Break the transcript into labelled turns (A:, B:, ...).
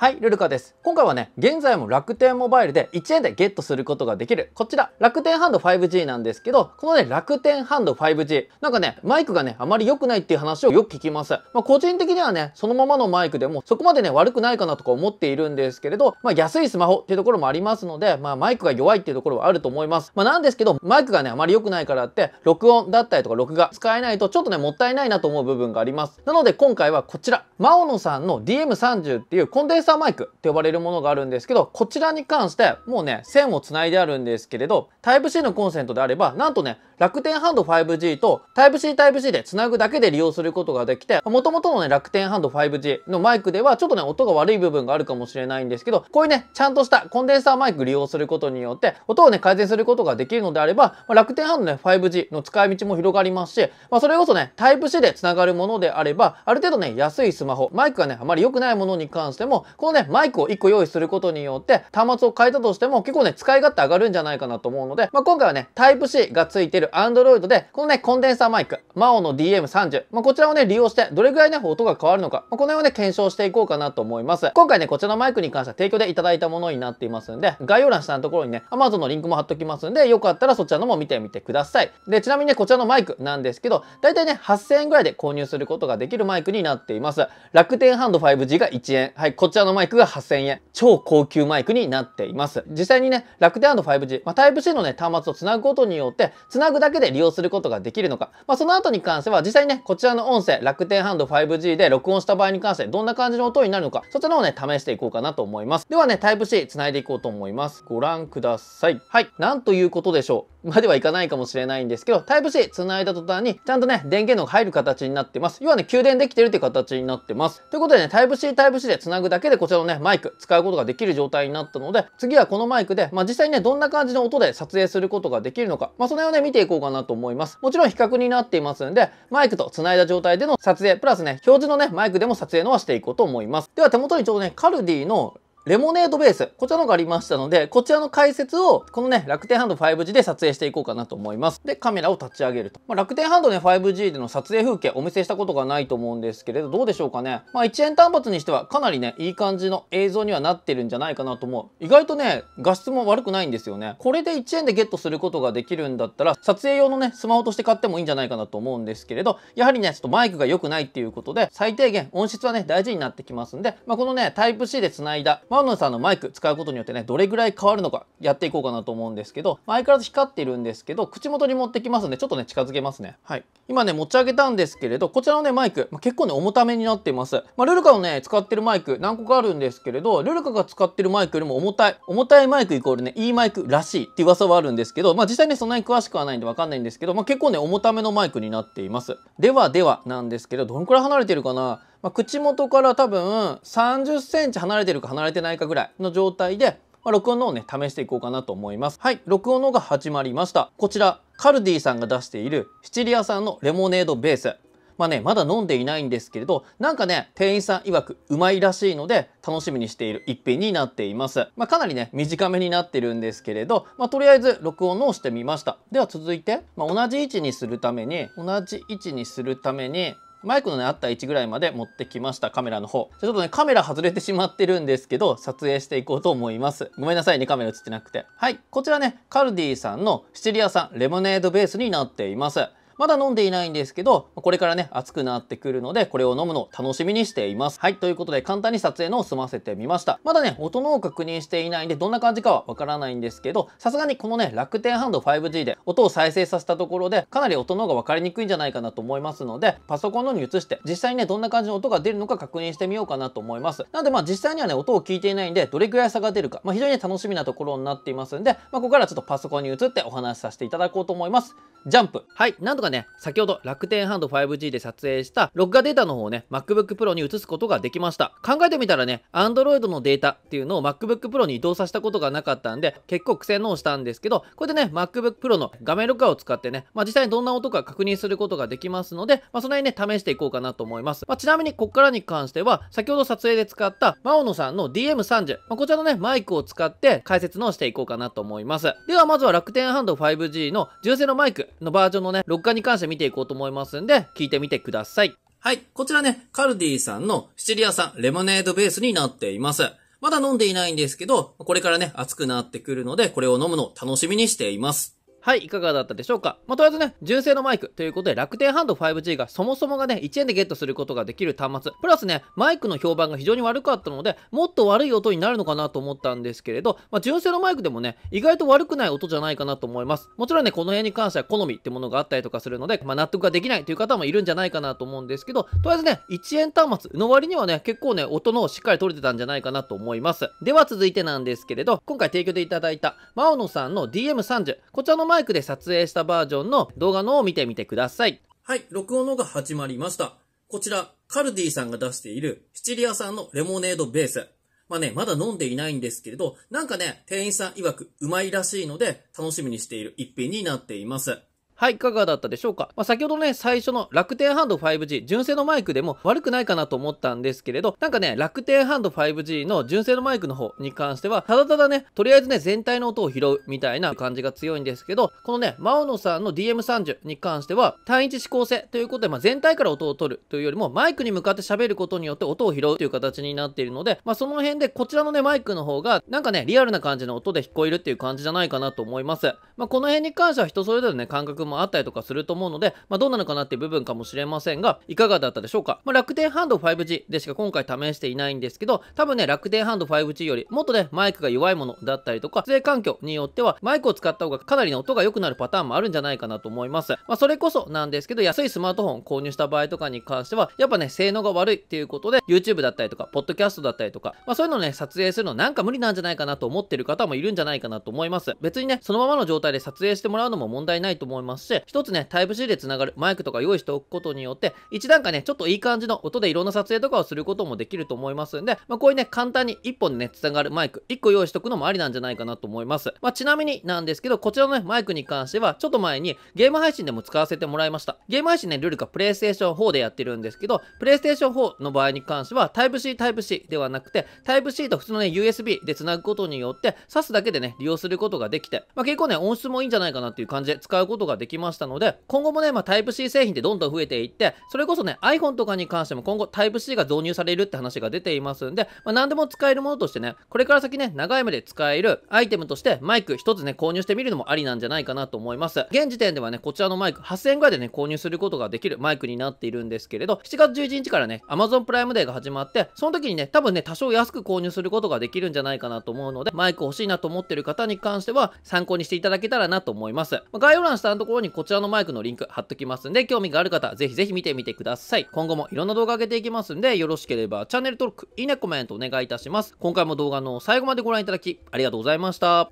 A: はい、ルルカです。今回はね、現在も楽天モバイルで1円でゲットすることができる、こちら、楽天ハンド 5G なんですけど、このね、楽天ハンド 5G、なんかね、マイクがね、あまり良くないっていう話をよく聞きます。まあ、個人的にはね、そのままのマイクでも、そこまでね、悪くないかなとか思っているんですけれど、まあ、安いスマホっていうところもありますので、まあ、マイクが弱いっていうところはあると思います。まあ、なんですけど、マイクがね、あまり良くないからって、録音だったりとか、録画使えないと、ちょっとね、もったいないなと思う部分があります。なので、今回はこちら、マオノさんの DM30 っていうコンデンサーマイクって呼ばれるものがあるんですけど、こちらに関してもうね、線をつないであるんですけれど、Type-C のコンセントであれば、なんとね、楽天ハンド 5G と Type-C Type-C でつなぐだけで利用することができて、もともとのね、楽天ハンド 5G のマイクではちょっとね、音が悪い部分があるかもしれないんですけど、こういうね、ちゃんとしたコンデンサーマイク利用することによって、音をね、改善することができるのであれば、まあ、楽天ハンドね、5G の使い道も広がりますし、まあ、それこそね、Type-C でつながるものであれば、ある程度ね、安いスマホ、マイクがね、あまり良くないものに関しても、このね、マイクを1個用意することによって、端末を変えたとしても結構ね、使い勝手上がるんじゃないかなと思うので、まあ、今回はね、Type-C が付いてる Android で、このね、コンデンサーマイク、MAO の DM30、まあ、こちらをね、利用して、どれぐらいね、音が変わるのか、まあ、この辺をね、検証していこうかなと思います。今回ね、こちらのマイクに関しては提供でいただいたものになっていますんで、概要欄下のところにね、Amazon のリンクも貼っときますんで、よかったらそちらのも見てみてください。で、ちなみにね、こちらのマイクなんですけど、だいたいね、8000円ぐらいで購入することができるマイクになっています。楽天ハンド 5G が1円。はい、こちらののマイクが8000円。超高級マイクになっています。実際にね、楽天 &5G、まあ、Type-C のね、端末をつなぐことによって、つなぐだけで利用することができるのか。まあ、その後に関しては、実際にね、こちらの音声、楽天 &5G で録音した場合に関して、どんな感じの音になるのか、そちらをね、試していこうかなと思います。ではね、Type-C つないでいこうと思います。ご覧ください。はい、なんということでしょう。まではいかないかもしれないんですけど、Type-C 繋いだ途端に、ちゃんとね、電源のが入る形になってます。要はね、給電できてるって形になってます。ということでね、Type-C、Type-C で繋ぐだけで、こちらのね、マイク、使うことができる状態になったので、次はこのマイクで、まあ、実際にね、どんな感じの音で撮影することができるのか、まあ、その辺をね、見ていこうかなと思います。もちろん比較になっていますんで、マイクと繋いだ状態での撮影、プラスね、表示のね、マイクでも撮影のはしていこうと思います。では手元にちょうどね、カルディのレモネードベース、こちらのがありましたので、こちらの解説を、このね、楽天ハンド 5G で撮影していこうかなと思います。で、カメラを立ち上げると。まあ、楽天ハンドね、5G での撮影風景、お見せしたことがないと思うんですけれど、どうでしょうかね。まあ、1円単発にしては、かなりね、いい感じの映像にはなってるんじゃないかなと思う。意外とね、画質も悪くないんですよね。これで1円でゲットすることができるんだったら、撮影用のね、スマホとして買ってもいいんじゃないかなと思うんですけれど、やはりね、ちょっとマイクが良くないっていうことで、最低限音質はね、大事になってきますんで、まあ、このね、タイプ C で繋いだマンノさんのマイク使うことによってねどれぐらい変わるのかやっていこうかなと思うんですけど、相変わらず光っているんですけど口元に持ってきますんでちょっとね近づけますねはい今ね持ち上げたんですけれどこちらのねマイク、まあ、結構ね重ためになっています、まあ、ルルカのね使ってるマイク何個かあるんですけれどルルカが使ってるマイクよりも重たい重たいマイクイコールねいいマイクらしいって噂はあるんですけどまあ実際ねそんなに詳しくはないんでわかんないんですけど、まあ、結構ね重ためのマイクになっていますではではなんですけどどのくらい離れてるかなまあ、口元から多分30センチ離れてるか離れてないかぐらいの状態で、まあ、録音のをね、試していこうかなと思います。はい、録音の方が始まりました。こちら、カルディさんが出しているシチリア産のレモネードベース。まあね、まだ飲んでいないんですけれど、なんかね、店員さん曰くうまいらしいので、楽しみにしている一品になっています。まあ、かなりね、短めになってるんですけれど、まあ、とりあえず録音をしてみました。では続いて、まあ、同じ位置にするために、同じ位置にするために、マイクのねあった位置ぐらいまで持ってきましたカメラの方ちょっとねカメラ外れてしまってるんですけど撮影していこうと思いますごめんなさいねカメラ映ってなくてはいこちらねカルディさんのシチリア産レモネードベースになっていますまだ飲んでいないんですけど、これからね、暑くなってくるので、これを飲むのを楽しみにしています。はい、ということで、簡単に撮影のを済ませてみました。まだね、音のを確認していないんで、どんな感じかはわからないんですけど、さすがにこのね、楽天ハンド 5G で音を再生させたところで、かなり音の方が分かりにくいんじゃないかなと思いますので、パソコンのに移して、実際にね、どんな感じの音が出るのか確認してみようかなと思います。なので、まあ実際にはね、音を聞いていないんで、どれくらい差が出るか、まあ、非常に、楽しみなところになっていますんで、まあ、ここからちょっとパソコンに移ってお話しさせていただこうと思います。ジャンプ。はい、なんとかね、先ほど楽天ハンド 5G で撮影した録画データの方をね、MacBook Pro に移すことができました。考えてみたらね、Android のデータっていうのを MacBook Pro に移動させたことがなかったんで、結構苦戦のをしたんですけど、これでね、MacBook Pro の画面録画を使ってね、まあ、実際にどんな音か確認することができますので、まあ、その辺ね、試していこうかなと思います。まあ、ちなみに、こっからに関しては、先ほど撮影で使った、マオノさんの DM30、まあ、こちらのね、マイクを使って解説のしていこうかなと思います。では、まずは楽天ハンド 5G の純正のマイクのバージョンのね、録画他に関して見ていこうと思いますんで、聞いてみてください。はい。こちらね、カルディさんのシチリア産レモネードベースになっています。まだ飲んでいないんですけど、これからね、暑くなってくるので、これを飲むのを楽しみにしています。はい、いかがだったでしょうか。まあ、とりあえずね、純正のマイクということで、楽天ハンド 5G がそもそもがね、1円でゲットすることができる端末、プラスね、マイクの評判が非常に悪かったので、もっと悪い音になるのかなと思ったんですけれど、まあ、純正のマイクでもね、意外と悪くない音じゃないかなと思います。もちろんね、この辺に関しては好みってものがあったりとかするので、まあ、納得ができないという方もいるんじゃないかなと思うんですけど、とりあえずね、1円端末の割にはね、結構ね、音のしっかり取れてたんじゃないかなと思います。では続いてなんですけれど、今回提供でいただいた、マオノさんの DM30、こちらのマイクで撮影したバージョンの動画のを見てみてください。はい、録音のが始まりました。こちら、カルディさんが出しているシチリア産のレモネードベース。まあね、まだ飲んでいないんですけれど、なんかね、店員さん曰くうまいらしいので、楽しみにしている一品になっています。はい、いかがだったでしょうか、まあ、先ほどね、最初の楽天ハンド 5G、純正のマイクでも悪くないかなと思ったんですけれど、なんかね、楽天ハンド 5G の純正のマイクの方に関しては、ただただね、とりあえずね、全体の音を拾うみたいな感じが強いんですけど、このね、マオノさんの DM30 に関しては、単一指向性ということで、まあ、全体から音を取るというよりも、マイクに向かって喋ることによって音を拾うという形になっているので、まあ、その辺でこちらのね、マイクの方が、なんかね、リアルな感じの音で聞こえるっていう感じじゃないかなと思います。まあ、この辺に関しては人それぞれね、感覚ももあったりとかすると思うので、まあ、どうなのかなっていう部分かもしれませんが、いかがだったでしょうか。まあ、楽天ハンド 5G でしか今回試していないんですけど、多分ね、楽天ハンド 5G よりもっとね、マイクが弱いものだったりとか、撮影環境によってはマイクを使った方がかなりの音が良くなるパターンもあるんじゃないかなと思います。まあ、それこそなんですけど、安いスマートフォン購入した場合とかに関しては、やっぱね、性能が悪いっていうことで、YouTube だったりとか、podcast だったりとか、まあ、そういうのね、撮影するのなんか無理なんじゃないかなと思ってる方もいるんじゃないかなと思います。別にね、そのままの状態で撮影してもらうのも問題ないと思いますますし、一つね、タイプ C で繋がるマイクとか用意しておくことによって、一段階ね、ちょっといい感じの音でいろんな撮影とかをすることもできると思いますんで、まあ、こういうね、簡単に1本でね、繋がるマイク、1個用意しておくのもありなんじゃないかなと思います。まあ、ちなみになんですけど、こちらのね、マイクに関しては、ちょっと前にゲーム配信でも使わせてもらいました。ゲーム配信ね、ルールがプレイステーション4でやってるんですけど、プレイステーション4の場合に関しては、Type-C、Type-C ではなくて、Type-C と普通のね、USB で繋ぐことによって、挿すだけでね、利用することができて、まあ、結構ね、音質もいいんじゃないかなっていう感じで使うことができきましたので、今後もね、まあ、タイプ C 製品ってどんどん増えていって、それこそね、iPhone とかに関しても今後タイプ C が導入されるって話が出ていますんで、まあ、何でも使えるものとしてね、これから先ね、長い目で使えるアイテムとしてマイク1つね、購入してみるのもありなんじゃないかなと思います。現時点ではね、こちらのマイク8000円ぐらいでね、購入することができるマイクになっているんですけれど、7月11日からね、Amazon プライムデーが始まって、その時にね、多分ね、多少安く購入することができるんじゃないかなと思うので、マイク欲しいなと思ってる方に関しては、参考にしていただけたらなと思います。まあ、概要欄下のところにこちらのマイクのリンク貼っときますんで、興味がある方、ぜひぜひ見てみてください。今後もいろんな動画上げていきますんで、よろしければチャンネル登録、いいね、コメントお願いいたします。今回も動画の最後までご覧いただき、ありがとうございました。